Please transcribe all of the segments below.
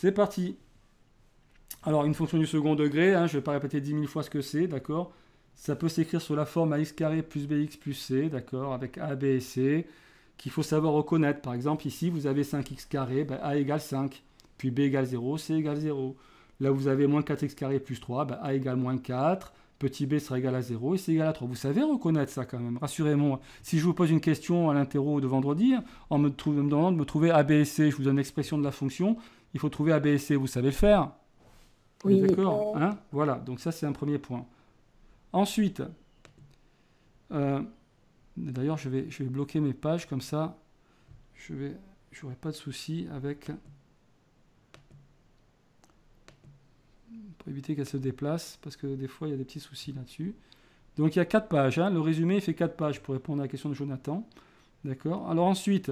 C'est parti. Alors, une fonction du second degré, hein, je ne vais pas répéter 10 000 fois ce que c'est, d'accord Ça peut s'écrire sous la forme ax plus bx plus c, d'accord Avec a, b et c, qu'il faut savoir reconnaître. Par exemple, ici, vous avez 5x ben, a égale 5, puis b égale 0, c égale 0. Là, vous avez moins 4x carré plus 3, ben, a égale moins 4, petit b sera égal à 0 et c'est égal à 3. Vous savez reconnaître ça quand même, rassurez-moi. Si je vous pose une question à l'interro de vendredi, hein, en me, me demandant de me trouver a, b et c, je vous donne l'expression de la fonction, il faut trouver A, Vous savez le faire Oui. D'accord hein Voilà, donc ça, c'est un premier point. Ensuite, euh, d'ailleurs, je vais, je vais bloquer mes pages comme ça. Je n'aurai pas de soucis avec. Pour éviter qu'elle se déplace, parce que des fois, il y a des petits soucis là-dessus. Donc, il y a quatre pages. Hein. Le résumé fait quatre pages pour répondre à la question de Jonathan. D'accord Alors, ensuite,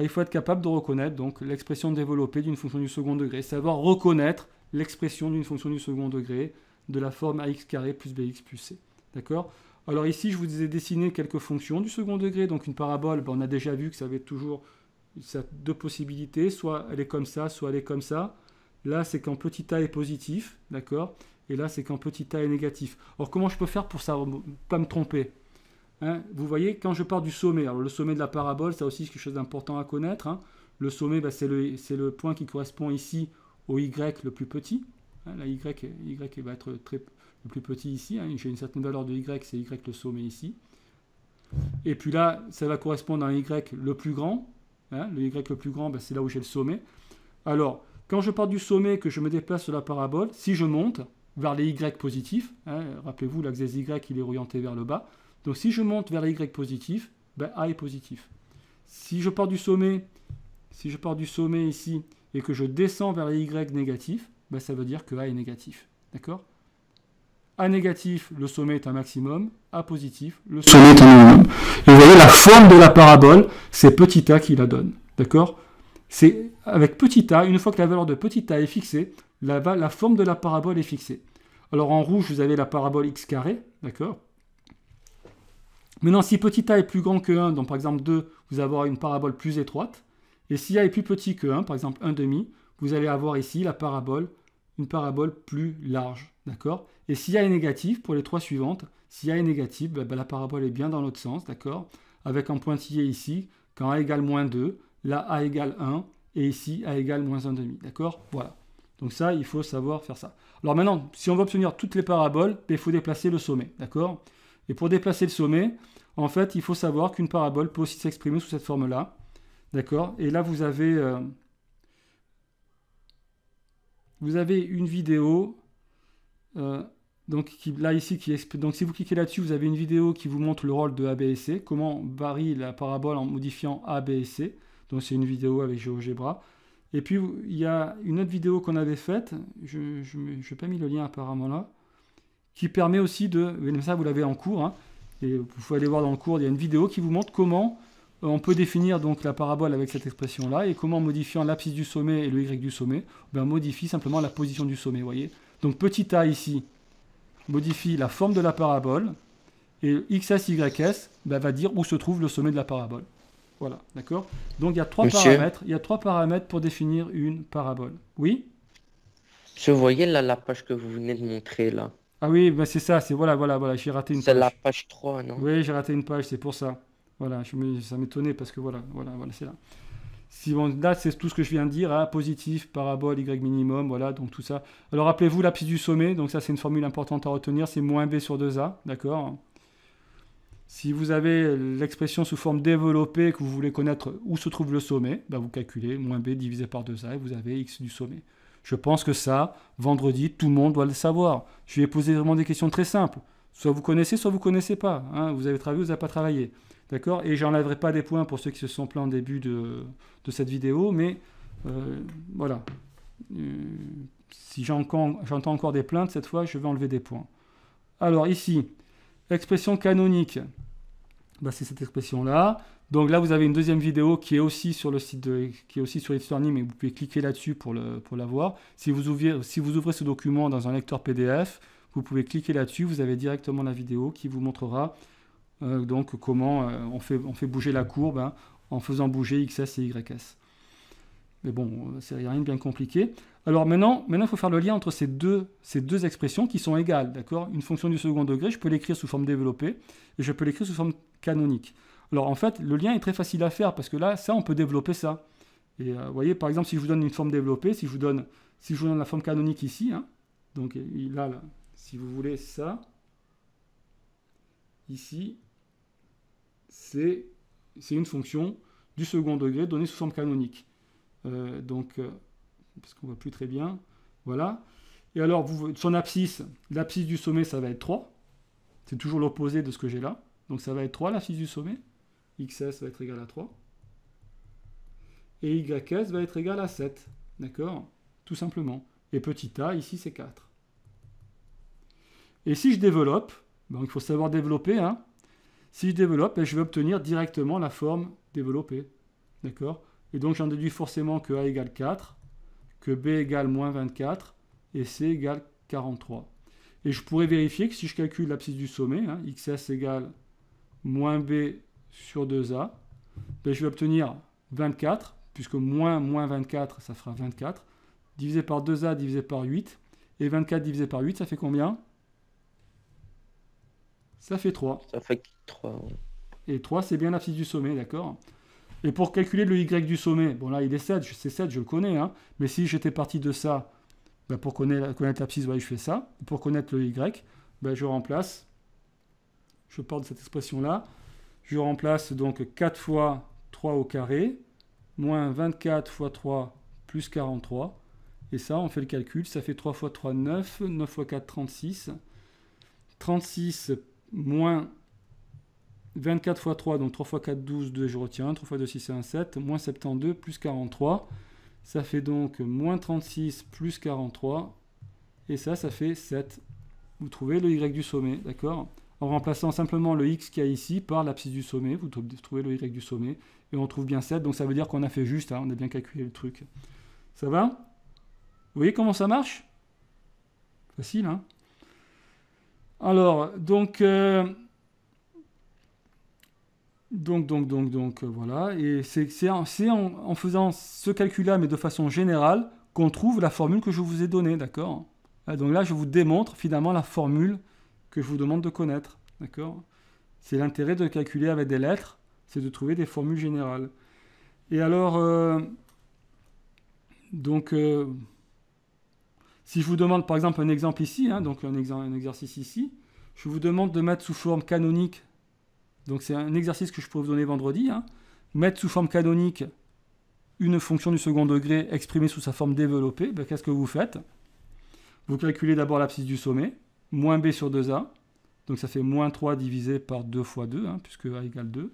il faut être capable de reconnaître donc l'expression développée d'une fonction du second degré, savoir reconnaître l'expression d'une fonction du second degré de la forme ax plus bx plus c. D'accord Alors ici, je vous ai dessiné quelques fonctions du second degré, donc une parabole, ben, on a déjà vu que ça avait toujours deux possibilités, soit elle est comme ça, soit elle est comme ça. Là, c'est quand petit a est positif, d'accord Et là, c'est quand petit a est négatif. Alors, comment je peux faire pour ça, pas me tromper Hein, vous voyez, quand je pars du sommet, alors le sommet de la parabole, c'est aussi quelque chose d'important à connaître. Hein. Le sommet, bah, c'est le, point qui correspond ici au Y le plus petit. Hein, y, va être le plus petit ici. Hein. J'ai une certaine valeur de Y, c'est Y le sommet ici. Et puis là, ça va correspondre à un Y le plus grand. le Y le plus grand, bah, c'est là où j'ai le sommet. Alors, quand je pars du sommet, que je me déplace sur la parabole, si je monte vers les Y positifs, rappelez-vous, l'axe des Y, il est orienté vers le bas, donc si je monte vers Y positif, ben, A est positif. Si je pars du sommet, si je pars du sommet ici et que je descends vers les Y négatif, ben, ça veut dire que A est négatif. D'accord A négatif, le sommet est un maximum. A positif, le sommet est un minimum. Et vous voyez la forme de la parabole, c'est petit a qui la donne. D'accord C'est avec petit a, une fois que la valeur de petit a est fixée, la, la forme de la parabole est fixée. Alors en rouge, vous avez la parabole x carré, d'accord Maintenant, si petit a est plus grand que 1, donc par exemple 2, vous allez avoir une parabole plus étroite. Et si a est plus petit que 1, par exemple 1,5, vous allez avoir ici la parabole, une parabole plus large. D'accord Et si a est négatif, pour les trois suivantes, si a est négatif, ben, ben, la parabole est bien dans l'autre sens, d'accord Avec un pointillé ici, quand a égale moins 2, là a égale 1, et ici a égale moins 1,5. D'accord Voilà. Donc ça, il faut savoir faire ça. Alors maintenant, si on veut obtenir toutes les paraboles, ben, il faut déplacer le sommet. D'accord et pour déplacer le sommet, en fait, il faut savoir qu'une parabole peut aussi s'exprimer sous cette forme-là. D'accord Et là, vous avez, euh, vous avez une vidéo. Euh, donc là ici, qui, donc si vous cliquez là-dessus, vous avez une vidéo qui vous montre le rôle de A, B C, comment varie la parabole en modifiant A, B C, Donc c'est une vidéo avec GeoGebra. Et puis il y a une autre vidéo qu'on avait faite, je n'ai pas mis le lien apparemment là, qui permet aussi de, ça vous l'avez en cours, hein, et vous pouvez aller voir dans le cours, il y a une vidéo qui vous montre comment euh, on peut définir donc la parabole avec cette expression-là, et comment en modifiant l'abscisse du sommet et le y du sommet, eh on modifie simplement la position du sommet, voyez. Donc petit a ici modifie la forme de la parabole, et xs, ys ben, va dire où se trouve le sommet de la parabole. Voilà, d'accord Donc il y a trois paramètres. Il y a trois paramètres pour définir une parabole. Oui Je voyais la page que vous venez de montrer là. Ah oui, ben, c'est ça, c'est voilà, voilà, voilà, j'ai raté une page. C'est la page 3, non Oui, j'ai raté une page, c'est pour ça. Voilà, ça m'étonnait parce que voilà, voilà, voilà, c'est là. Si on là, c'est tout ce que je viens de dire, hein, positif, parabole, y minimum, voilà, donc tout ça. Alors rappelez-vous la piste du sommet, donc ça c'est une formule importante à retenir, c'est moins b sur 2a, d'accord Si vous avez l'expression sous forme développée que vous voulez connaître où se trouve le sommet, ben, vous calculez moins b divisé par 2a et vous avez x du sommet. Je pense que ça, vendredi, tout le monde doit le savoir. Je lui ai posé vraiment des questions très simples. Soit vous connaissez, soit vous ne connaissez pas. Hein. Vous avez travaillé, vous n'avez pas travaillé. D'accord Et j'enlèverai pas des points pour ceux qui se sont plaints au début de, cette vidéo, mais euh, voilà. Euh, si j'entends encore des plaintes, cette fois, je vais enlever des points. Alors ici, expression canonique. Bah, c'est cette expression-là. Donc là, vous avez une deuxième vidéo qui est aussi sur le site de, qui est aussi sur Learning, mais vous pouvez cliquer là-dessus pour, pour la voir. Si vous, ouvrez, si vous ouvrez ce document dans un lecteur PDF, vous pouvez cliquer là-dessus, vous avez directement la vidéo qui vous montrera euh, donc comment euh, on, fait, on fait bouger la courbe hein, en faisant bouger XS et YS. Mais bon, c'est rien de bien compliqué. Alors maintenant, maintenant, il faut faire le lien entre ces deux, ces deux expressions qui sont égales, d'accord Une fonction du second degré, je peux l'écrire sous forme développée, et je peux l'écrire sous forme canonique. Alors en fait, le lien est très facile à faire parce que là, ça, on peut développer ça. Et euh, vous voyez, par exemple, si je vous donne une forme développée, si je vous donne, si je donne la forme canonique ici, hein, donc là, si vous voulez ça, ici, c'est une fonction du second degré donnée sous forme canonique. Euh, donc, euh, parce qu'on voit plus très bien, voilà. Et alors, vous, son abscisse, l'abscisse du sommet, ça va être 3. C'est toujours l'opposé de ce que j'ai là. Donc ça va être 3 l'abscisse du sommet. XS va être égal à 3. Et YS va être égal à 7. D'accord Tout simplement. Et petit a, ici, c'est 4. Et si je développe, il faut savoir développer. Hein. Si je développe, ben, je vais obtenir directement la forme développée. D'accord Et donc j'en déduis forcément que A égale 4, que B égale moins 24, et C égale 43. Et je pourrais vérifier que si je calcule l'abscisse du sommet, hein, XS égale moins b sur 2a, ben, je vais obtenir 24, puisque moins moins 24, ça fera 24, divisé par 2a divisé par 8, et 24 divisé par 8, ça fait combien Ça fait 3. Ça fait 3. Et 3, c'est bien l'abscisse du sommet, d'accord Et pour calculer le y du sommet, bon là, il est 7, c'est 7, je le connais, hein. mais si j'étais parti de ça, ben, pour connaître, l'abscisse, je fais ça. Pour connaître le y, ben, je remplace je pars de cette expression-là. Je remplace donc 4 fois 3 au carré, moins 24 fois 3 plus 43. Et ça, on fait le calcul, ça fait 3 fois 3, 9, 9 fois 4, 36. 36 moins 24 fois 3, donc 3 fois 4, 12, 2, je retiens, 3 fois 2, 6, c'est 7, moins 72, plus 43. Ça fait donc moins 36 plus 43, et ça, ça fait 7. Vous trouvez le Y du sommet, d'accord en remplaçant simplement le x qu'il y a ici par l'abscisse du sommet, vous trouvez le y du sommet, et on trouve bien 7, donc ça veut dire qu'on a fait juste, hein, on a bien calculé le truc. Ça va Vous voyez comment ça marche Facile, hein Alors, euh, donc, donc... Donc, donc, donc, euh, voilà. Et c'est en faisant ce calcul-là, mais de façon générale, qu'on trouve la formule que je vous ai donnée, d'accord ah, Donc là, je vous démontre finalement la formule que je vous demande de connaître. D'accord C'est l'intérêt de calculer avec des lettres, c'est de trouver des formules générales. Et alors, euh, donc, euh, si je vous demande par exemple un exemple ici, hein, donc un, exercice ici, je vous demande de mettre sous forme canonique, donc c'est un exercice que je pourrais vous donner vendredi, hein, mettre sous forme canonique une fonction du second degré exprimée sous sa forme développée, ben, qu'est-ce que vous faites Vous calculez d'abord l'abscisse du sommet, moins b sur 2a. Donc ça fait moins 3 divisé par 2 fois 2, hein, puisque a égale 2.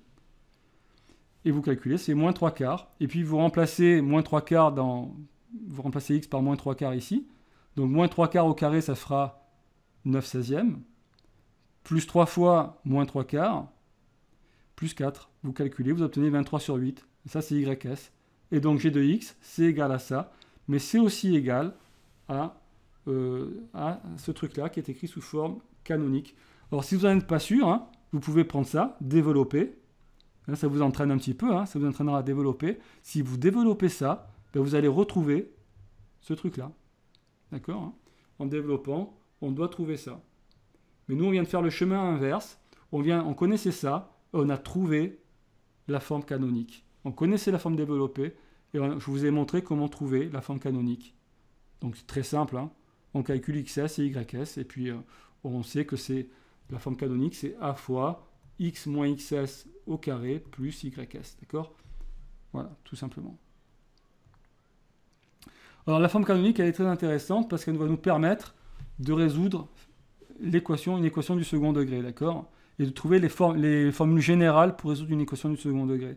Et vous calculez, c'est moins 3 quarts. Et puis vous remplacez moins 3 quarts dans... Vous remplacez x par moins 3 quarts ici. Donc moins 3 quarts au carré, ça fera 9 16e. Plus 3 fois moins 3 quarts, plus 4. Vous calculez, vous obtenez 23 sur 8. ça, c'est YS. Et donc g de x, c'est égal à ça. Mais c'est aussi égal à à euh, hein, ce truc-là qui est écrit sous forme canonique. Alors, si vous n'en êtes pas sûr, hein, vous pouvez prendre ça, développer. Là, hein, ça vous entraîne un petit peu, ça vous entraînera à développer. Si vous développez ça, ben, vous allez retrouver ce truc-là. D'accord En développant, on doit trouver ça. Mais nous, on vient de faire le chemin inverse. On, vient, on connaissait ça, on a trouvé la forme canonique. On connaissait la forme développée, et je vous ai montré comment trouver la forme canonique. Donc c'est très simple. Hein on calcule XS et YS, et puis euh, on sait que c'est la forme canonique, c'est A fois X moins XS au carré plus YS, d'accord Voilà, tout simplement. Alors la forme canonique, elle est très intéressante parce qu'elle va nous permettre de résoudre l'équation, une équation du second degré, d'accord Et de trouver les, les, formules générales pour résoudre une équation du second degré.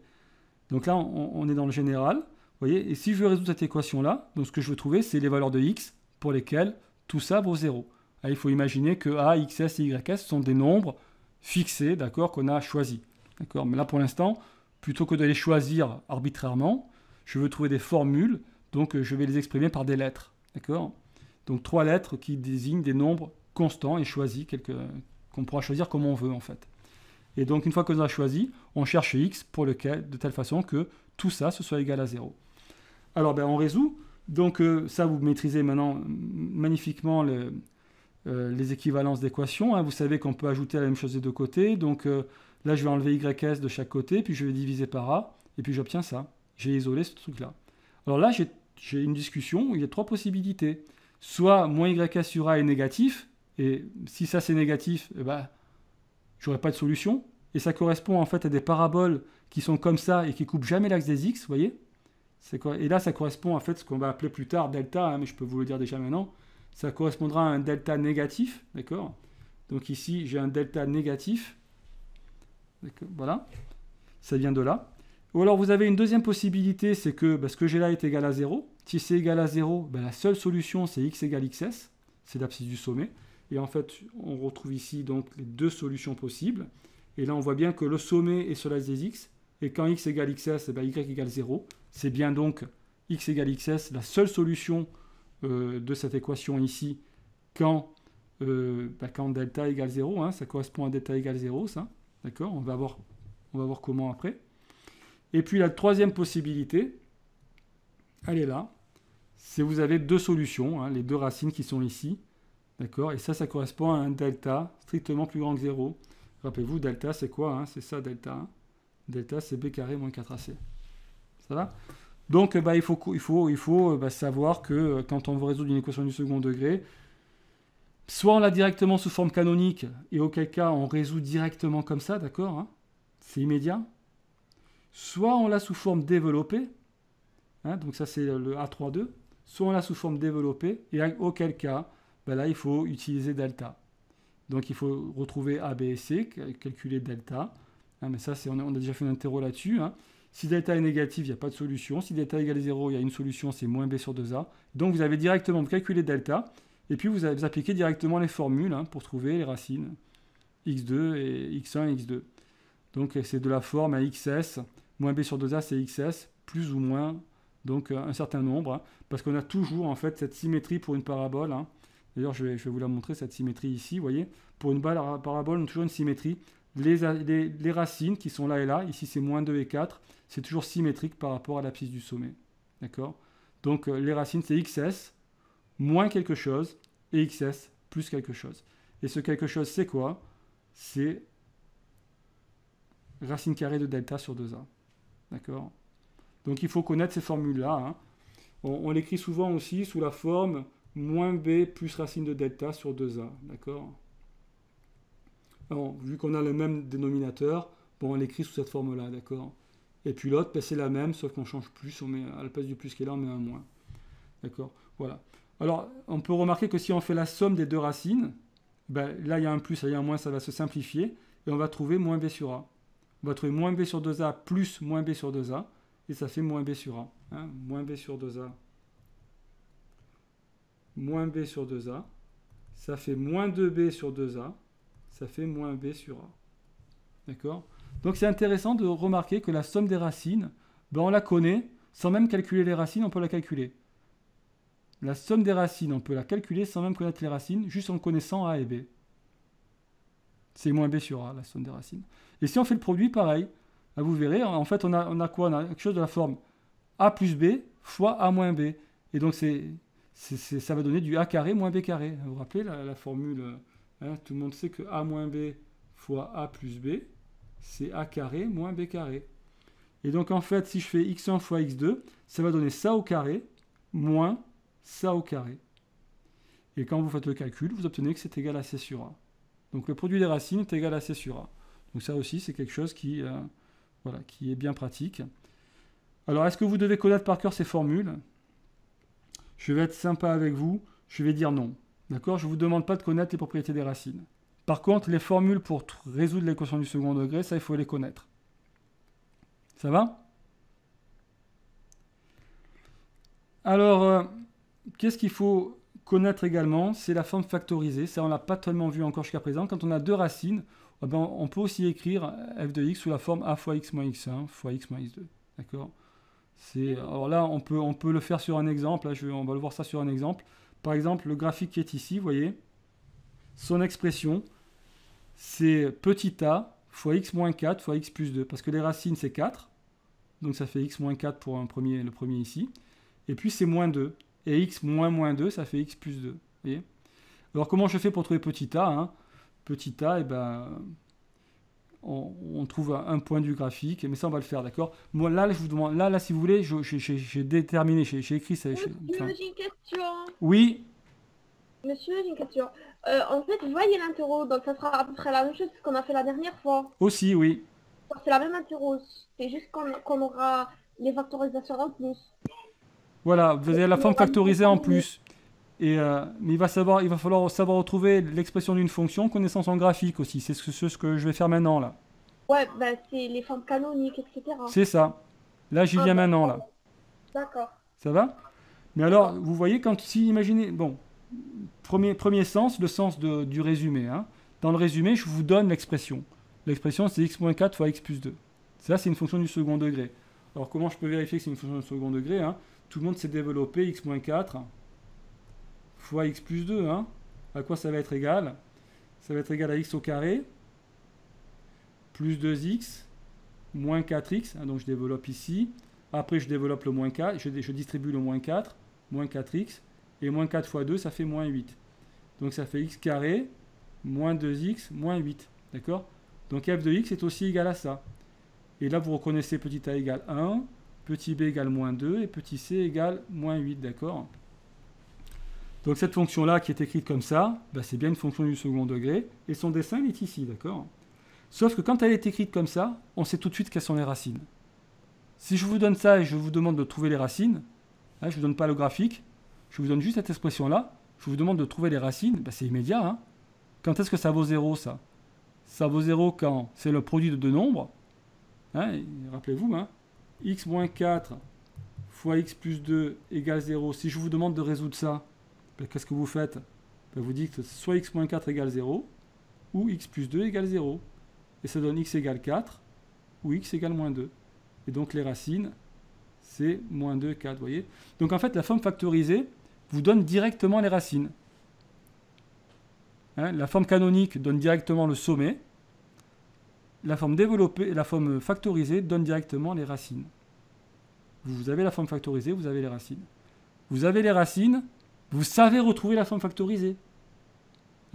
Donc là, on, est dans le général, vous voyez Et si je veux résoudre cette équation-là, donc ce que je veux trouver, c'est les valeurs de x pour lesquelles tout ça vaut 0. Hein, il faut imaginer que A, XS et YS sont des nombres fixés, d'accord, qu'on a choisis. D'accord Mais là, pour l'instant, plutôt que de les choisir arbitrairement, je veux trouver des formules, donc euh, je vais les exprimer par des lettres. D'accord Donc trois lettres qui désignent des nombres constants et choisis, qu'on pourra choisir comme on veut, en fait. Et donc, une fois que qu'on a choisi, on cherche x pour lequel, de telle façon que tout ça, ce soit égal à 0. Alors, ben, on résout donc euh, ça, vous maîtrisez maintenant magnifiquement euh, les équivalences d'équations. Hein. Vous savez qu'on peut ajouter la même chose des deux côtés. Donc euh, là, je vais enlever YS de chaque côté, puis je vais diviser par A, et puis j'obtiens ça. J'ai isolé ce truc-là. Alors là, j'ai une discussion où il y a trois possibilités. Soit moins YS sur A est négatif, et si ça c'est négatif, eh ben, j'aurai pas de solution. Et ça correspond en fait à des paraboles qui sont comme ça et qui coupent jamais l'axe des X, vous voyez et là, ça correspond en fait à ce qu'on va appeler plus tard delta, hein, mais je peux vous le dire déjà maintenant. Ça correspondra à un delta négatif, d'accord Donc ici, j'ai un delta négatif. Voilà, ça vient de là. Ou alors vous avez une deuxième possibilité, c'est que bah, ce que j'ai là est égal à 0. Si c'est égal à 0, bah, la seule solution c'est x égale xs, c'est l'abscisse du sommet. Et en fait, on retrouve ici donc les deux solutions possibles. Et là, on voit bien que le sommet est sur l'axe des x, et quand x égale xs, et eh bien y égale 0. C'est bien donc x égale xs, la seule solution euh, de cette équation ici, quand, euh, ben, delta égale 0, hein, ça correspond à delta égale 0, ça. D'accord on, va voir, on va voir comment après. Et puis la troisième possibilité, elle est là. C'est vous avez deux solutions, hein, les deux racines qui sont ici. D'accord Et ça, ça correspond à un delta strictement plus grand que 0. Rappelez-vous, delta, c'est quoi hein, C'est ça, delta delta c'est b carré moins 4ac. Ça va Donc bah, il faut, faut, il faut bah, savoir que euh, quand on veut résoudre une équation du second degré, soit on l'a directement sous forme canonique, et auquel cas on résout directement comme ça, d'accord hein, C'est immédiat. Soit on l'a sous forme développée, hein, donc ça c'est le A32, soit on l'a sous forme développée, et auquel cas, bah, là il faut utiliser delta. Donc il faut retrouver A, B et C, calculer delta, Hein, mais ça, c'est, on, a déjà fait un interro là-dessus. Hein. Si delta est négatif, il n'y a pas de solution. Si delta égale 0, il y a une solution, c'est moins b sur 2a. Donc vous avez directement, calculé delta, et puis vous, vous appliquez directement les formules hein, pour trouver les racines x2 et x1 et x2. Donc c'est de la forme à xs, moins b sur 2a c'est xs, plus ou moins donc un certain nombre, parce qu'on a toujours en fait cette symétrie pour une parabole. D'ailleurs je vais, vous la montrer, cette symétrie ici, vous voyez. Pour une parabole, on a toujours une symétrie les, racines qui sont là et là, ici c'est moins 2 et 4, c'est toujours symétrique par rapport à l'abscisse du sommet. D'accord Donc euh, les racines c'est xs moins quelque chose et xs plus quelque chose. Et ce quelque chose c'est quoi C'est racine carrée de delta sur 2a. D'accord Donc il faut connaître ces formules-là. Hein. On, on l'écrit souvent aussi sous la forme moins b plus racine de delta sur 2a. D'accord vu qu'on a le même dénominateur, bon, on l'écrit sous cette forme-là, d'accord Et puis l'autre, ben, c'est la même, sauf qu'on change plus, on met, à la place du plus qui est là, on met un moins. D'accord Voilà. Alors, on peut remarquer que si on fait la somme des deux racines, ben, là, il y a un plus, il y a un moins, ça va se simplifier, et on va trouver moins b sur a. On va trouver moins b sur 2a plus moins b sur 2a, et ça fait moins b sur a. Hein. moins b sur 2a, moins b sur 2a, ça fait moins 2b sur 2a, ça fait moins b sur a. D'accord Donc c'est intéressant de remarquer que la somme des racines, ben on la connaît, sans même calculer les racines, on peut la calculer. La somme des racines, on peut la calculer sans même connaître les racines, juste en connaissant a et b. C'est moins b sur a, la somme des racines. Et si on fait le produit, pareil. Ah, vous verrez, en fait, on a, quoi On a quelque chose de la forme a plus b fois a moins b. Et donc c'est, ça va donner du a carré moins b carré. Vous vous rappelez la formule euh, Hein, tout le monde sait que a moins b fois a plus b, c'est a carré moins b carré. Et donc en fait, si je fais x1 fois x2, ça va donner ça au carré moins ça au carré. Et quand vous faites le calcul, vous obtenez que c'est égal à c sur a. Donc le produit des racines est égal à c sur a. Donc ça aussi, c'est quelque chose qui, euh, voilà, qui est bien pratique. Alors est-ce que vous devez connaître par cœur ces formules Je vais être sympa avec vous, je vais dire non. D'accord Je ne vous demande pas de connaître les propriétés des racines. Par contre, les formules pour résoudre l'équation du second degré, ça, il faut les connaître. Ça va Alors, euh, qu'est-ce qu'il faut connaître également C'est la forme factorisée. Ça, on ne l'a pas tellement vu encore jusqu'à présent. Quand on a deux racines, eh ben, on peut aussi écrire f de x sous la forme a fois x moins x1 fois x moins x2. D'accord alors là, on peut, le faire sur un exemple. on va le voir ça sur un exemple. Par exemple, le graphique qui est ici, vous voyez, son expression, c'est petit a fois x moins 4 fois x plus 2, parce que les racines, c'est 4, donc ça fait x moins 4 pour un premier, le premier ici, et puis c'est moins 2, et x moins moins 2, ça fait x plus 2, Alors comment je fais pour trouver petit a hein Petit a, et eh ben, on, trouve un point du graphique, mais ça on va le faire, d'accord Moi là, je vous demande, là, là, si vous voulez, j'ai déterminé, j'ai écrit ça. Monsieur, une question. Oui. Monsieur, j'ai une question. Euh, en fait, vous voyez l'interro, donc ça sera à peu près la même chose qu'on a fait la dernière fois. Aussi, oui. C'est la même interro, c'est juste qu'on aura les factorisations en plus. Voilà, vous avez la forme factorisée en plus. Euh, mais il va, savoir, il va falloir savoir retrouver l'expression d'une fonction, connaissance en graphique aussi. C'est ce, que je vais faire maintenant là. Ouais, bah, c'est les formes canoniques, etc. C'est ça. Là, j'y ah, viens bah, maintenant là. D'accord. Ça va Mais alors, vous voyez, quand si imaginez, bon, premier, premier sens, le sens du résumé. Hein. Dans le résumé, je vous donne l'expression. L'expression, c'est x 4 fois x plus 2. Ça, c'est une fonction du second degré. Alors, comment je peux vérifier que c'est une fonction du second degré hein Tout le monde s'est développé x 4 fois x plus 2, hein, à quoi ça va être égal Ça va être égal à x au carré, plus 2x, moins 4x, ah, donc je développe ici, après je développe le moins 4, je, je distribue le moins 4, moins 4x, et moins 4 fois 2, ça fait moins 8. Donc ça fait x carré, moins 2x, moins 8, d'accord Donc f de x est aussi égal à ça. Et là, vous reconnaissez petit a égale 1, petit b égale moins 2, et petit c égale moins 8, d'accord donc cette fonction-là qui est écrite comme ça, bah, c'est bien une fonction du second degré, et son dessin est ici, d'accord Sauf que quand elle est écrite comme ça, on sait tout de suite quelles sont les racines. Si je vous donne ça et je vous demande de trouver les racines, hein, je ne vous donne pas le graphique, je vous donne juste cette expression-là, je vous demande de trouver les racines, bah, c'est immédiat. Hein quand est-ce que ça vaut 0 ça Ça vaut 0 quand c'est le produit de deux nombres. Hein, Rappelez-vous, hein, x moins 4 fois x plus 2 égale 0. Si je vous demande de résoudre ça, bah, qu'est-ce que vous faites bah, Vous dites que soit x moins 4 égale 0, ou x plus 2 égale 0. Et ça donne x égale 4, ou x égale moins 2. Et donc les racines, c'est moins 2, 4, vous voyez Donc en fait, la forme factorisée vous donne directement les racines. Hein, la forme canonique donne directement le sommet. La forme développée, la forme factorisée donne directement les racines. Vous avez la forme factorisée, vous avez les racines. Vous avez les racines, vous savez retrouver la forme factorisée.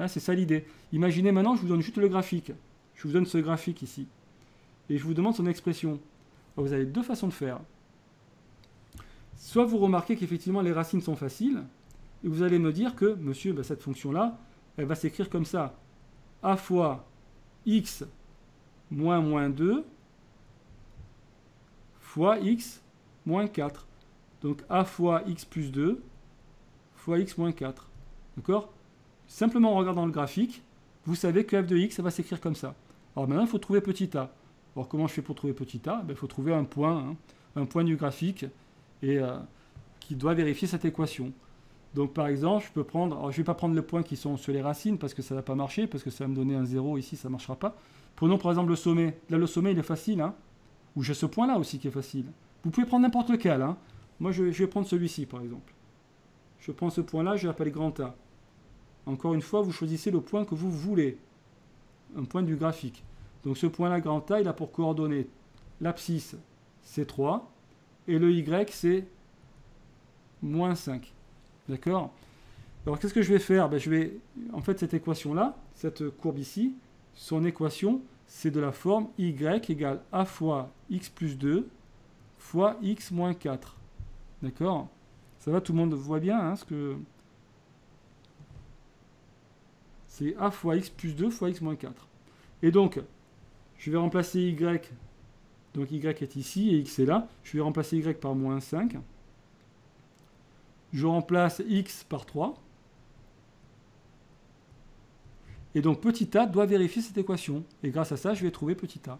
c'est ça l'idée. Imaginez maintenant, je vous donne juste le graphique. Je vous donne ce graphique ici. Et je vous demande son expression. vous avez deux façons de faire. Soit vous remarquez qu'effectivement les racines sont faciles, et vous allez me dire que, monsieur, bah, cette fonction-là, elle va s'écrire comme ça. a fois x moins moins 2 fois x moins 4. Donc a fois x plus 2 fois x moins 4. D'accord Simplement en regardant le graphique, vous savez que f de x, ça va s'écrire comme ça. Alors maintenant, il faut trouver petit a. Alors comment je fais pour trouver petit a ben, Il faut trouver un point, hein, un point du graphique et, euh, qui doit vérifier cette équation. Donc par exemple, je peux prendre, je ne vais pas prendre les points qui sont sur les racines parce que ça ne va pas marcher, parce que ça va me donner un 0 ici, ça ne marchera pas. Prenons par exemple le sommet. Là, le sommet, il est facile. Hein. Ou j'ai ce point-là aussi qui est facile. Vous pouvez prendre n'importe lequel. Hein. Moi, je vais prendre celui-ci par exemple. Je prends ce point-là, je l'appelle grand A. Encore une fois, vous choisissez le point que vous voulez, un point du graphique. Donc ce point-là, grand A, il a pour coordonnées l'abscisse, c'est 3, et le Y, c'est moins 5. D'accord Alors qu'est-ce que je vais faire ben, je vais, En fait, cette équation-là, cette courbe ici, son équation, c'est de la forme y égale a fois x plus 2 fois x moins 4. D'accord ça va, tout le monde voit bien hein, ce que... C'est a fois x plus 2 fois x moins 4. Et donc, je vais remplacer y. Donc y est ici et x est là. Je vais remplacer y par moins 5. Je remplace x par 3. Et donc petit a doit vérifier cette équation. Et grâce à ça, je vais trouver petit a.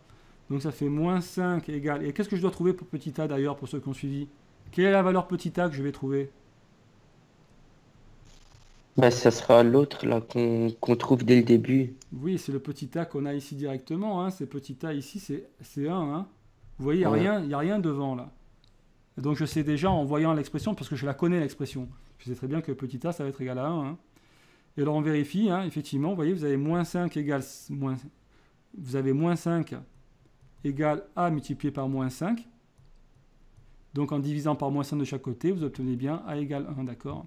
Donc ça fait moins 5 égale... Et qu'est-ce que je dois trouver pour petit a d'ailleurs, pour ceux qui ont suivi quelle est la valeur petit a que je vais trouver bah, ça sera l'autre là qu'on trouve dès le début. Oui, c'est le petit a qu'on a ici directement. Hein. C'est petit a ici, c'est 1. Hein. Vous voyez, il n'y a, rien devant là. Donc je sais déjà en voyant l'expression, parce que je la connais l'expression, je sais très bien que petit a, ça va être égal à 1. Hein. Et alors on vérifie, hein, effectivement, vous voyez, vous avez moins 5 égale Vous avez moins 5 égale a multiplié par moins 5. Donc en divisant par moins 5 de chaque côté, vous obtenez bien A égale 1, d'accord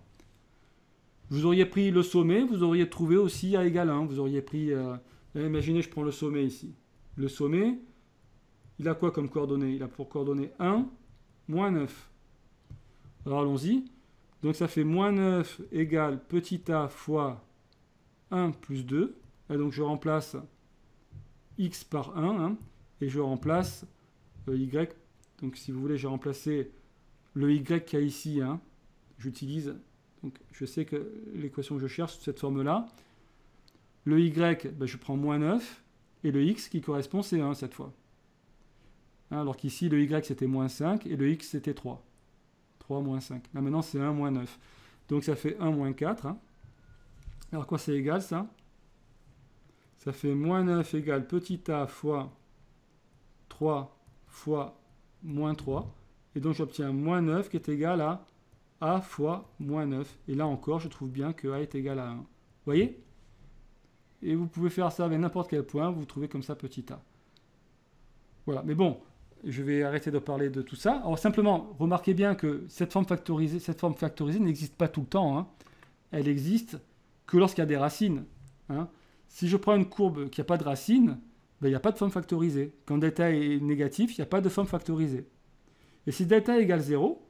Vous auriez pris le sommet, vous auriez trouvé aussi A égale 1. Vous auriez pris... Euh, imaginez, je prends le sommet ici. Le sommet, il a quoi comme coordonnées Il a pour coordonnée 1, moins 9. Alors allons-y. Donc ça fait moins 9 égale petit a fois 1 plus 2. Et donc je remplace x par 1 hein, et je remplace euh, y par... Donc si vous voulez, j'ai remplacé le y qu'il y a ici. Hein. J'utilise, donc je sais que l'équation que je cherche, c'est cette forme-là. Le y, ben, je prends moins 9. Et le x qui correspond, c'est 1 cette fois. Hein, alors qu'ici, le y c'était moins 5 et le x c'était 3. 3 moins 5. Là maintenant, c'est 1 moins 9. Donc ça fait 1 moins 4. Hein. Alors quoi c'est égal ça Ça fait moins 9 égale petit a fois 3 fois moins 3. Et donc j'obtiens moins 9 qui est égal à a fois moins 9. Et là encore, je trouve bien que a est égal à 1. Vous voyez Et vous pouvez faire ça avec n'importe quel point, vous trouvez comme ça petit a. Voilà, mais bon, je vais arrêter de parler de tout ça. Alors simplement, remarquez bien que cette forme factorisée, cette forme n'existe pas tout le temps. Hein. Elle existe que lorsqu'il y a des racines. Hein. Si je prends une courbe qui n'a pas de racines, ben, il n'y a pas de forme factorisée. Quand delta est négatif, il n'y a pas de forme factorisée. Et si delta égale eh 0,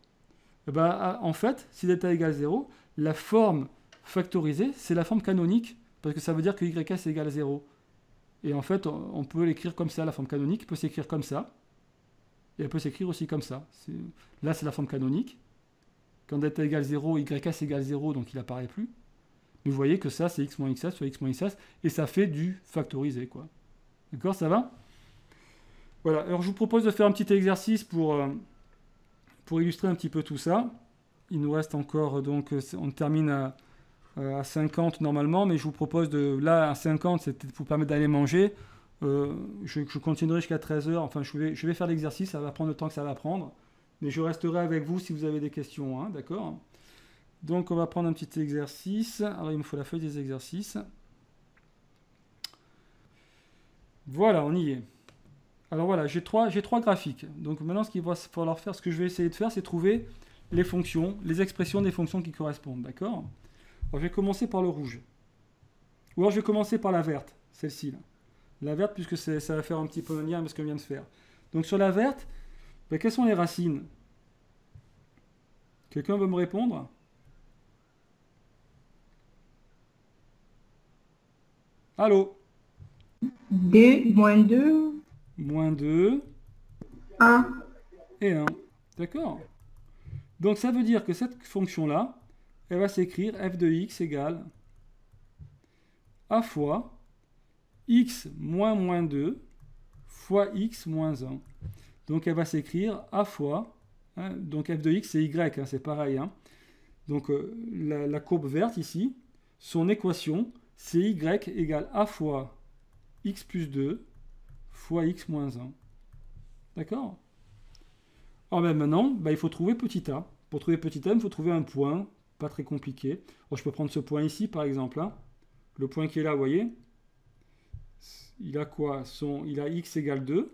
ben, ah, en fait, si delta égale 0, la forme factorisée, c'est la forme canonique, parce que ça veut dire que YS à 0. Et en fait, on, peut l'écrire comme ça, la forme canonique peut s'écrire comme ça, et elle peut s'écrire aussi comme ça. Là, c'est la forme canonique. Quand delta égale 0, YS égale 0, donc il n'apparaît plus. Mais vous voyez que ça, c'est x moins xs sur x moins xs, et ça fait du factorisé, quoi. D'accord, ça va Voilà, alors je vous propose de faire un petit exercice pour, euh, pour illustrer un petit peu tout ça. Il nous reste encore, euh, donc euh, on termine à, 50 normalement, mais je vous propose de, là à 50, c'est pour vous permettre d'aller manger. je, continuerai jusqu'à 13h, enfin je vais, je vais faire l'exercice, ça va prendre le temps que ça va prendre, mais je resterai avec vous si vous avez des questions, hein, d'accord donc on va prendre un petit exercice. Alors il me faut la feuille des exercices. Voilà, on y est. Alors voilà, j'ai trois, graphiques. Donc maintenant, ce qu'il va falloir faire, ce que je vais essayer de faire, c'est trouver les fonctions, les expressions des fonctions qui correspondent. D'accord Alors je vais commencer par le rouge. Ou alors je vais commencer par la verte, celle-ci. La verte, puisque ça va faire un petit peu un lien avec ce qu'on vient de faire. Donc sur la verte, ben, quelles sont les racines Quelqu'un veut me répondre Allô 2, mhm. moins 2. Moins 2. 1. Et 1. D'accord. Donc ça veut dire que cette fonction-là, elle va s'écrire f de x égale a fois x moins moins 2 fois x moins 1. Donc elle va s'écrire a fois, hein, donc f de x c'est y, hein, c'est pareil. Hein. Donc euh, la, la courbe verte ici, son équation, c'est y égale a fois x plus 2 fois x moins 1. D'accord Alors ah ben maintenant, ben, il faut trouver petit a. Pour trouver petit a, il faut trouver un point, pas très compliqué. Oh, je peux prendre ce point ici, par exemple. Hein. Le point qui est là, vous voyez Il a quoi son, Il a x égale 2.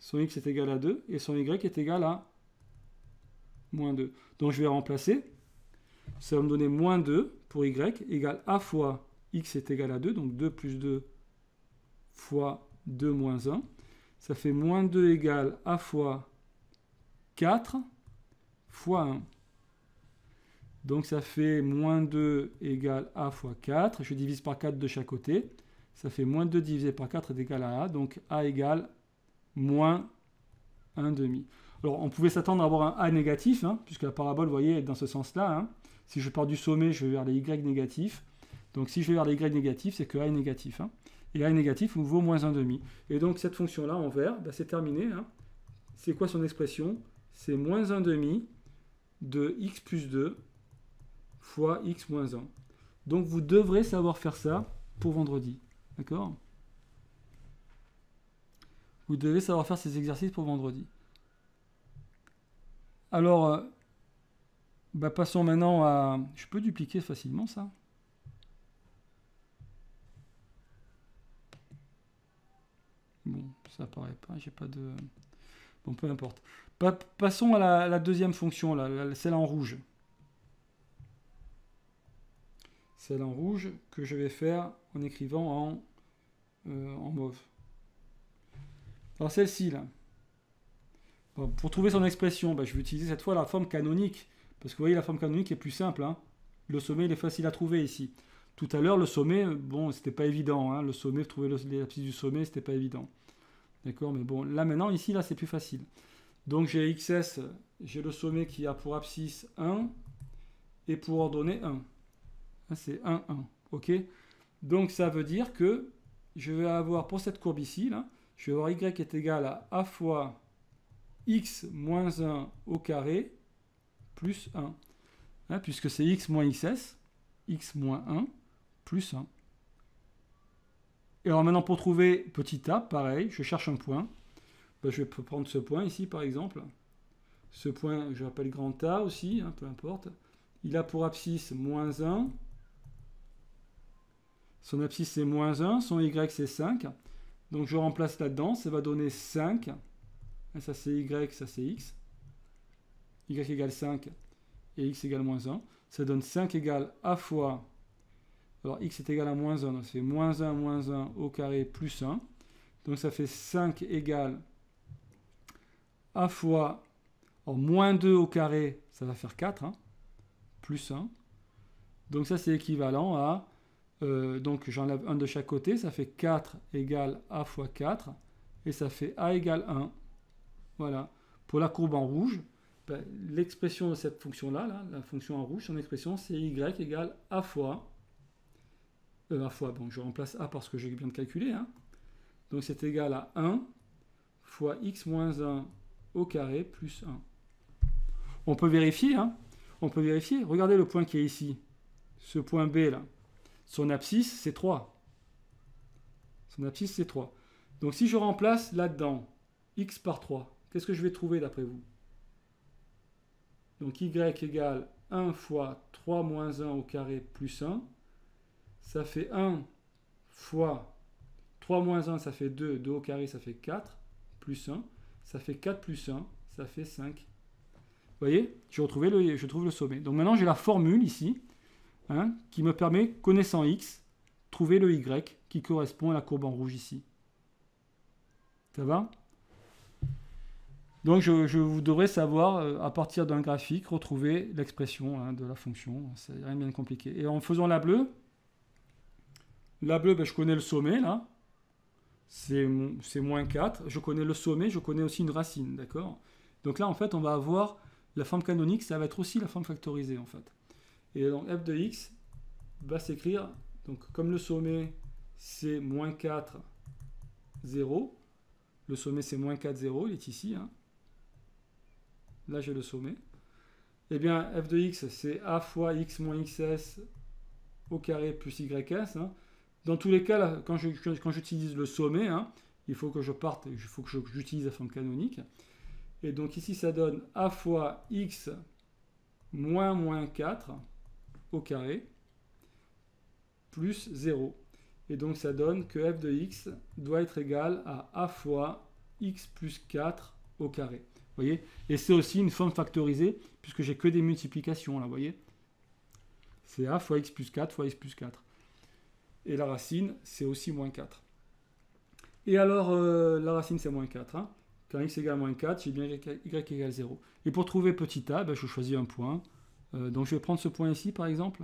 Son x est égal à 2. Et son y est égal à moins 2. Donc je vais remplacer. Ça va me donner moins 2 pour y égale a fois x est égal à 2. Donc 2 plus 2 fois 2 moins 1. Ça fait moins 2 égale A fois 4 fois 1. Donc ça fait moins 2 égale A fois 4. Je divise par 4 de chaque côté. Ça fait moins 2 divisé par 4 est égal à A. Donc A égale moins 1 demi. Alors on pouvait s'attendre à avoir un A négatif, hein, puisque la parabole, vous voyez, est dans ce sens-là. Hein. Si je pars du sommet, je vais vers les Y négatifs. Donc si je vais vers les Y négatifs, c'est que A est négatif. Hein et a négatif nous vaut moins 1,5. Et donc cette fonction-là en vert, bah, c'est terminé. Hein. C'est quoi son expression C'est moins 1,5 de x plus 2 fois x moins 1. Donc vous devrez savoir faire ça pour vendredi. D'accord Vous devez savoir faire ces exercices pour vendredi. Alors, euh, bah, passons maintenant à... Je peux dupliquer facilement ça ça apparaît pas, j'ai pas de... Bon, peu importe. passons à la, deuxième fonction, celle en rouge. Celle en rouge que je vais faire en écrivant en, euh, en mauve. Alors celle-ci, là. pour trouver son expression, bah, je vais utiliser cette fois la forme canonique. Parce que vous voyez, la forme canonique est plus simple. Hein. Le sommet, il est facile à trouver ici. Tout à l'heure, le sommet, bon, c'était pas évident. Hein. Le sommet, trouver l'abscisse du sommet, c'était pas évident. D'accord Mais bon, là maintenant, ici, là, c'est plus facile. Donc j'ai XS, j'ai le sommet qui a pour abscisse 1 et pour ordonnée 1. Hein, c'est 1, 1. OK Donc ça veut dire que je vais avoir pour cette courbe ici, je vais avoir y est égal à a fois x moins 1 au carré plus 1. Hein, puisque c'est x moins xs, x moins 1 plus 1. Et alors maintenant, pour trouver petit a, pareil, je cherche un point. Ben, je vais prendre ce point ici, par exemple. Ce point, je l'appelle grand A aussi, hein, peu importe. Il a pour abscisse moins 1. Son abscisse, c'est moins 1. Son Y, c'est 5. Donc je remplace là-dedans. Ça va donner 5. Hein, ça, c'est Y, ça, c'est X. Y égale 5 et X égale moins 1. Ça donne 5 égale A fois alors x est égal à moins 1, donc c'est moins 1 moins 1 au carré plus 1. Donc ça fait 5 égale a fois, alors moins 2 au carré, ça va faire 4, hein, plus 1. Donc ça c'est équivalent à, euh, donc j'enlève 1 de chaque côté, ça fait 4 égale a fois 4, et ça fait a égale 1. Voilà. Pour la courbe en rouge, ben, l'expression de cette fonction-là, là, la fonction en rouge, son expression c'est y égale a fois euh, fois, donc je remplace A parce que j'ai bien de calculer, hein. donc c'est égal à 1 fois x moins 1 au carré plus 1. On peut vérifier, hein. on peut vérifier, regardez le point qui est ici, ce point B là, son abscisse c'est 3. Son abscisse c'est 3. Donc si je remplace là-dedans x par 3, qu'est-ce que je vais trouver d'après vous Donc y égale 1 fois 3 moins 1 au carré plus 1 ça fait 1 fois 3 moins 1, ça fait 2. 2 au carré, ça fait 4. Plus 1, ça fait 4 plus 1, ça fait 5. Vous voyez je, retrouvé le, je trouve le sommet. Donc maintenant, j'ai la formule ici hein, qui me permet, connaissant x, trouver le y qui correspond à la courbe en rouge ici. Ça va donc je, je, vous devrais savoir, euh, à partir d'un graphique, retrouver l'expression hein, de la fonction. C'est rien de bien compliqué. Et en faisant la bleue, la bleue, ben, je connais le sommet, là. C'est moins 4. Je connais le sommet, je connais aussi une racine, d'accord Donc là, en fait, on va avoir la forme canonique, ça va être aussi la forme factorisée, en fait. Et donc, f de x va s'écrire, donc comme le sommet, c'est moins 4, 0. Le sommet, c'est moins 4, 0, il est ici. Hein. Là, j'ai le sommet. et eh bien, f de x, c'est a fois x moins xs au carré plus ys. Hein. Dans tous les cas, quand, j'utilise le sommet, hein, il faut que je parte, il faut que j'utilise la forme canonique. Et donc ici, ça donne a fois x moins moins 4 au carré plus 0. Et donc ça donne que f de x doit être égal à a fois x plus 4 au carré. Vous voyez Et c'est aussi une forme factorisée puisque j'ai que des multiplications là, vous voyez C'est a fois x plus 4 fois x plus 4. Et la racine, c'est aussi moins 4. Et alors, euh, la racine, c'est moins 4. Hein. Quand x égale moins 4, j'ai bien y égale 0. Et pour trouver petit a, ben, je choisis un point. Euh, donc je vais prendre ce point ici, par exemple.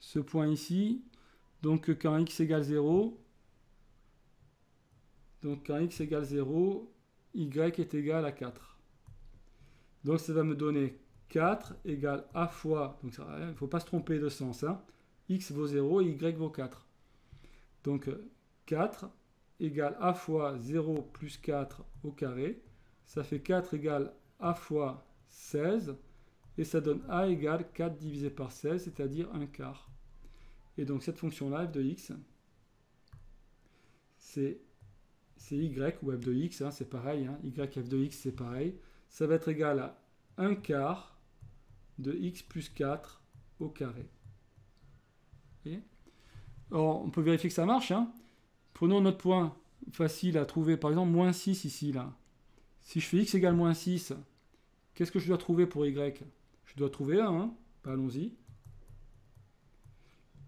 Ce point ici. Donc quand x égale 0, donc quand x égale 0, y est égal à 4. Donc ça va me donner 4 égale a fois, donc hein, il ne faut pas se tromper de sens, hein x vaut 0 et y vaut 4. Donc 4 égale a fois 0 plus 4 au carré. Ça fait 4 égale a fois 16. Et ça donne a égale 4 divisé par 16, c'est-à-dire 1 quart. Et donc cette fonction-là, f de x, c'est y ou f de x, hein, c'est pareil. Hein. y f de x, c'est pareil. Ça va être égal à 1 quart de x plus 4 au carré alors Or, on peut vérifier que ça marche. Hein. Prenons notre point facile à trouver, par exemple, moins 6 ici. Là. Si je fais x égale moins 6, qu'est-ce que je dois trouver pour y Je dois trouver 1, hein. bah, allons-y.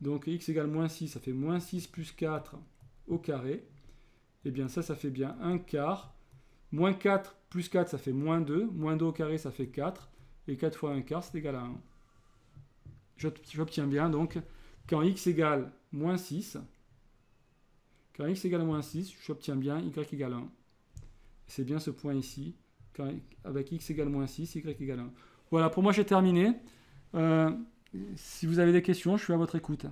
Donc x égale moins 6, ça fait moins 6 plus 4 au carré. Et eh bien ça, ça fait bien 1 quart. Moins 4 plus 4, ça fait moins 2. Moins 2 au carré, ça fait 4. Et 4 fois 1 quart, c'est égal à 1. J'obtiens bien donc quand x égale moins 6, quand x égale 6, j'obtiens bien y égale 1. C'est bien ce point ici, avec x égale moins 6, y égale 1. Voilà, pour moi j'ai terminé. Euh, si vous avez des questions, je suis à votre écoute.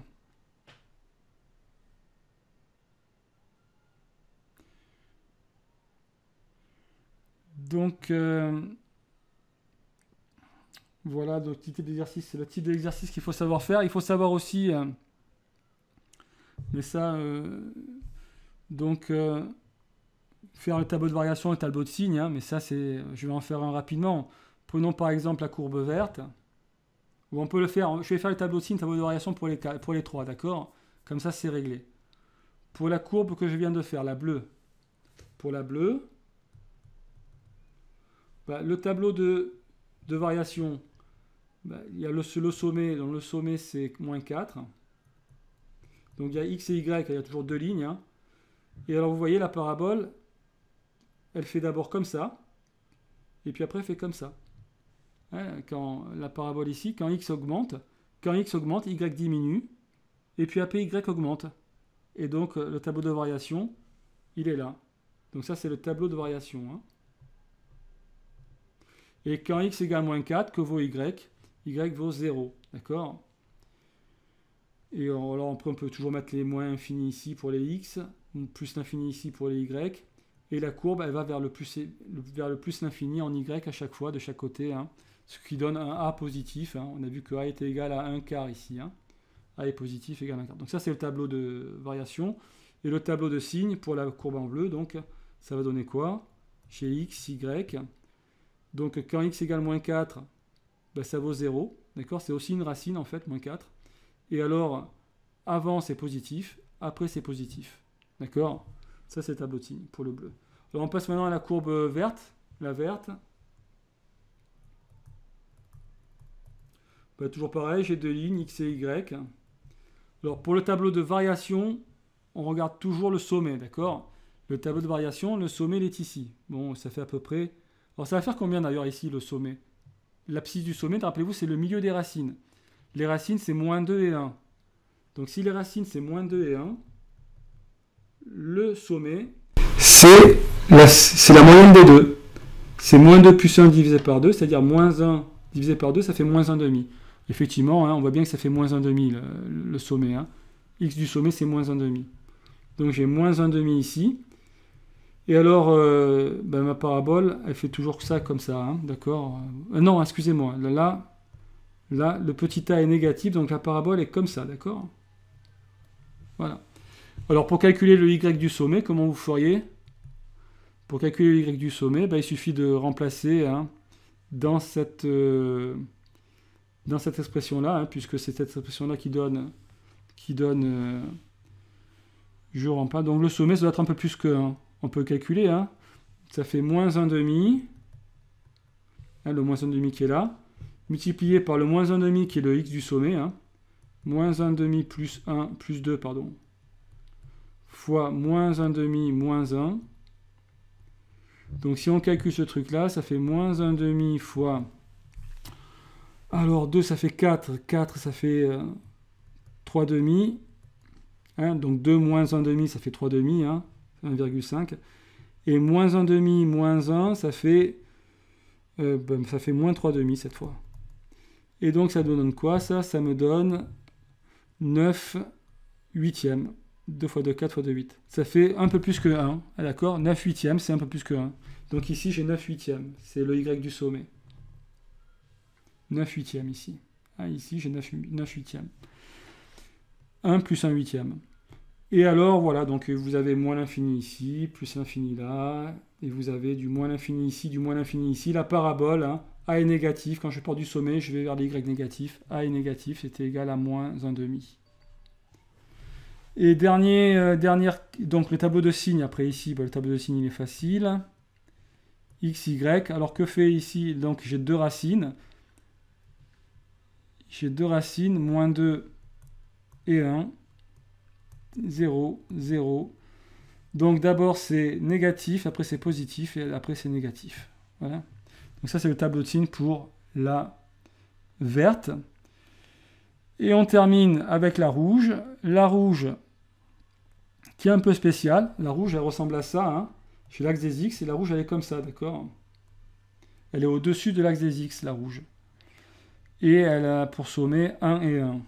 Donc... Euh, voilà, donc type d'exercice, c'est le type d'exercice qu'il faut savoir faire. Il faut savoir aussi, euh, mais ça, euh, donc euh, faire le tableau de variation, le tableau de signes, hein, mais ça, c'est, je vais en faire un rapidement. Prenons par exemple la courbe verte, où on peut le faire, je vais faire le tableau de signes, tableau de variation pour les, pour les trois, d'accord Comme ça, c'est réglé. Pour la courbe que je viens de faire, la bleue, pour la bleue, bah, le tableau de, de variation, bah, il y a le, sommet, dans le sommet c'est moins 4. Donc il y a x et y, il y a toujours deux lignes. Hein. Et alors vous voyez la parabole, elle fait d'abord comme ça, et puis après elle fait comme ça. Hein, quand la parabole ici, quand x augmente, quand x augmente, y diminue, et puis après y augmente. Et donc euh, le tableau de variation, il est là. Donc ça c'est le tableau de variation. Hein. Et quand x égale moins 4, que vaut y y vaut 0. D'accord Et on, alors on peut toujours mettre les moins infinis ici pour les x, plus l'infini ici pour les y. Et la courbe, elle va vers le plus, vers le plus l'infini en y à chaque fois, de chaque côté. Hein. ce qui donne un a positif. Hein. On a vu que a était égal à 1 quart ici. Hein. a est positif égal à 1 quart. Donc ça, c'est le tableau de variation. Et le tableau de signes pour la courbe en bleu, donc ça va donner quoi Chez x, y. Donc quand x égale moins 4, bah, ça vaut 0. D'accord C'est aussi une racine en fait, moins 4. Et alors, avant c'est positif, après c'est positif. D'accord Ça c'est tableau de signe pour le bleu. Alors on passe maintenant à la courbe verte. La verte. Bah, toujours pareil, j'ai deux lignes, x et y. Alors pour le tableau de variation, on regarde toujours le sommet, d'accord Le tableau de variation, le sommet il est ici. Bon, ça fait à peu près... Alors ça va faire combien d'ailleurs ici le sommet l'abscisse du sommet, rappelez-vous, c'est le milieu des racines. Les racines, c'est moins 2 et 1. Donc si les racines, c'est moins 2 et 1, le sommet, c'est la, la, moyenne des deux. C'est moins 2 plus 1 divisé par 2, c'est-à-dire moins 1 divisé par 2, ça fait moins 1 demi. Effectivement, hein, on voit bien que ça fait moins 1 demi le, sommet. Hein. x du sommet, c'est moins 1 demi. Donc j'ai moins 1 demi ici. Et alors, euh, ben, ma parabole, elle fait toujours ça comme ça, hein, d'accord euh, Non, excusez-moi, là, là, le petit a est négatif, donc la parabole est comme ça, d'accord Voilà. Alors, pour calculer le y du sommet, comment vous feriez Pour calculer le y du sommet, ben, il suffit de remplacer hein, dans cette, euh, dans cette expression-là, hein, puisque c'est cette expression-là qui donne... Qui donne je remplace. Donc le sommet, ça doit être un peu plus que 1 on peut calculer, hein. ça fait moins 1,5, hein, le moins 1,5 qui est là, multiplié par le moins 1,5 qui est le x du sommet, hein, moins 1,5 plus 1 plus 2, pardon, fois moins 1,5 moins 1. Donc si on calcule ce truc-là, ça fait moins 1,5 fois... Alors 2, ça fait 4. 4, ça fait 3,5 euh, 3 hein, donc 2 moins 1 ça fait 3,5 1,5. Et moins 1,5, moins 1, ça fait, euh, ben, ça fait moins 3,5 cette fois. Et donc ça donne quoi ça Ça me donne 9 huitièmes. 2 fois 2, 4 fois 2, 8. Ça fait un peu plus que 1, ah, d'accord 9 huitièmes, c'est un peu plus que 1. Donc ici, j'ai 9 huitièmes. C'est le Y du sommet. 9 huitièmes ici. Ah, ici, j'ai 9, 9 huitièmes. 1 plus 1 huitième. Et alors, voilà, donc euh, vous avez moins l'infini ici, plus l'infini là, et vous avez du moins l'infini ici, du moins l'infini ici. La parabole, hein, A est négatif, quand je pars du sommet, je vais vers y négatif, A est négatif, c'était égal à moins demi. Et dernier, euh, dernière, donc le tableau de signes, après ici, bah, le tableau de signes il est facile. X, Y, alors que fait ici Donc j'ai deux racines. J'ai deux racines, moins 2 et 1. 0, 0. Donc d'abord c'est négatif, après c'est positif et après c'est négatif. Voilà. Donc ça c'est le tableau de signe pour la verte. Et on termine avec la rouge. La rouge qui est un peu spéciale. La rouge elle ressemble à ça. Hein. l'axe des X et la rouge elle est comme ça, d'accord Elle est au-dessus de l'axe des X, la rouge. Et elle a pour sommet 1 et 1.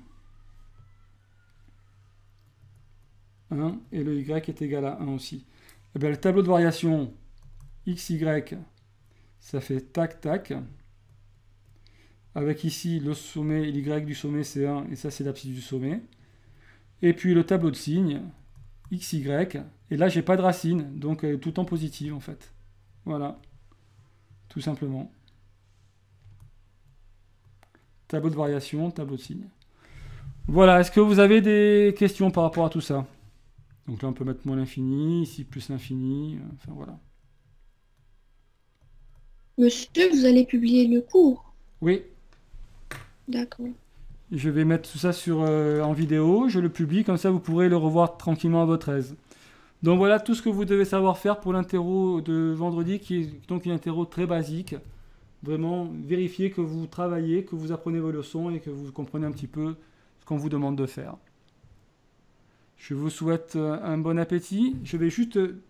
et le y est égal à 1 aussi. Et eh bien, le tableau de variation y ça fait tac tac. Avec ici le sommet, l'y du sommet c'est 1 et ça c'est l'abscisse du sommet. Et puis le tableau de signes y, Et là j'ai pas de racine, donc euh, tout en positive en fait. Voilà, tout simplement. Tableau de variation, tableau de signes. Voilà, est-ce que vous avez des questions par rapport à tout ça donc là, on peut mettre moins l'infini, ici plus l'infini, euh, enfin voilà. Monsieur, vous allez publier le cours Oui. D'accord. Je vais mettre tout ça sur, euh, en vidéo, je le publie, comme ça vous pourrez le revoir tranquillement à votre aise. Donc voilà tout ce que vous devez savoir faire pour l'interro de vendredi, qui est donc une interro très basique. Vraiment, vérifiez que vous travaillez, que vous apprenez vos leçons et que vous comprenez un petit peu ce qu'on vous demande de faire. Je vous souhaite euh, un bon appétit. Je vais juste euh,